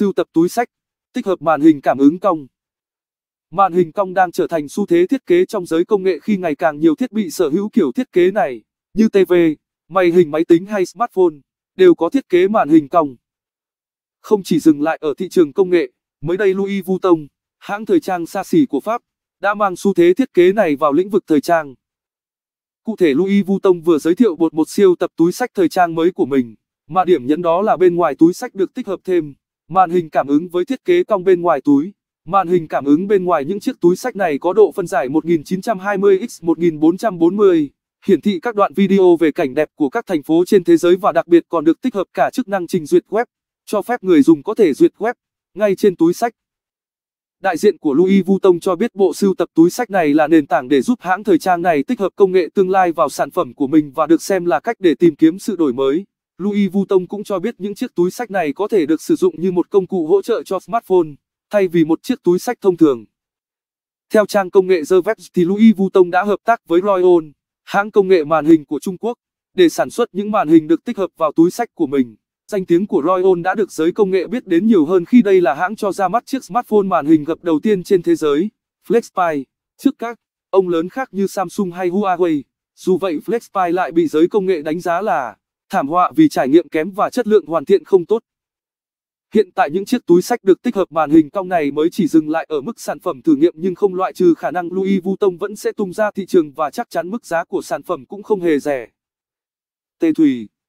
sưu tập túi sách, tích hợp màn hình cảm ứng cong. Màn hình cong đang trở thành xu thế thiết kế trong giới công nghệ khi ngày càng nhiều thiết bị sở hữu kiểu thiết kế này, như TV, máy hình máy tính hay smartphone, đều có thiết kế màn hình cong. Không chỉ dừng lại ở thị trường công nghệ, mới đây Louis Vuitton, hãng thời trang xa xỉ của Pháp, đã mang xu thế thiết kế này vào lĩnh vực thời trang. Cụ thể Louis Vuitton vừa giới thiệu bột một siêu tập túi sách thời trang mới của mình, mà điểm nhấn đó là bên ngoài túi sách được tích hợp thêm Màn hình cảm ứng với thiết kế cong bên ngoài túi. Màn hình cảm ứng bên ngoài những chiếc túi sách này có độ phân giải 1920x1440, hiển thị các đoạn video về cảnh đẹp của các thành phố trên thế giới và đặc biệt còn được tích hợp cả chức năng trình duyệt web, cho phép người dùng có thể duyệt web ngay trên túi sách. Đại diện của Louis Vuitton cho biết bộ sưu tập túi sách này là nền tảng để giúp hãng thời trang này tích hợp công nghệ tương lai vào sản phẩm của mình và được xem là cách để tìm kiếm sự đổi mới. Louis Vuitton cũng cho biết những chiếc túi sách này có thể được sử dụng như một công cụ hỗ trợ cho smartphone, thay vì một chiếc túi sách thông thường. Theo trang công nghệ The Verge thì Louis Vuitton đã hợp tác với Royal, hãng công nghệ màn hình của Trung Quốc, để sản xuất những màn hình được tích hợp vào túi sách của mình. Danh tiếng của Royal đã được giới công nghệ biết đến nhiều hơn khi đây là hãng cho ra mắt chiếc smartphone màn hình gập đầu tiên trên thế giới, FlexPie. Trước các ông lớn khác như Samsung hay Huawei, dù vậy FlexPie lại bị giới công nghệ đánh giá là thảm họa vì trải nghiệm kém và chất lượng hoàn thiện không tốt. Hiện tại những chiếc túi sách được tích hợp màn hình cong này mới chỉ dừng lại ở mức sản phẩm thử nghiệm nhưng không loại trừ khả năng Louis Vuitton vẫn sẽ tung ra thị trường và chắc chắn mức giá của sản phẩm cũng không hề rẻ. Tê Thủy